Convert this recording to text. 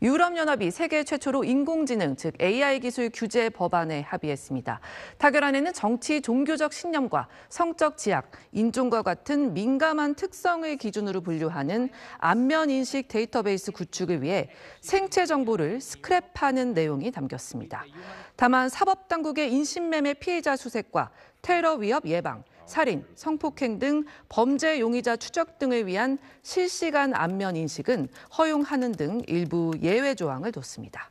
유럽연합이 세계 최초로 인공지능, 즉 AI 기술 규제 법안에 합의했습니다. 타결안에는 정치, 종교적 신념과 성적 지약, 인종과 같은 민감한 특성을 기준으로 분류하는 안면 인식 데이터베이스 구축을 위해 생체 정보를 스크랩하는 내용이 담겼습니다. 다만 사법당국의 인신매매 피해자 수색과 테러 위협 예방, 살인, 성폭행 등 범죄 용의자 추적 등을 위한 실시간 안면 인식은 허용하는 등 일부 예외 조항을 뒀습니다.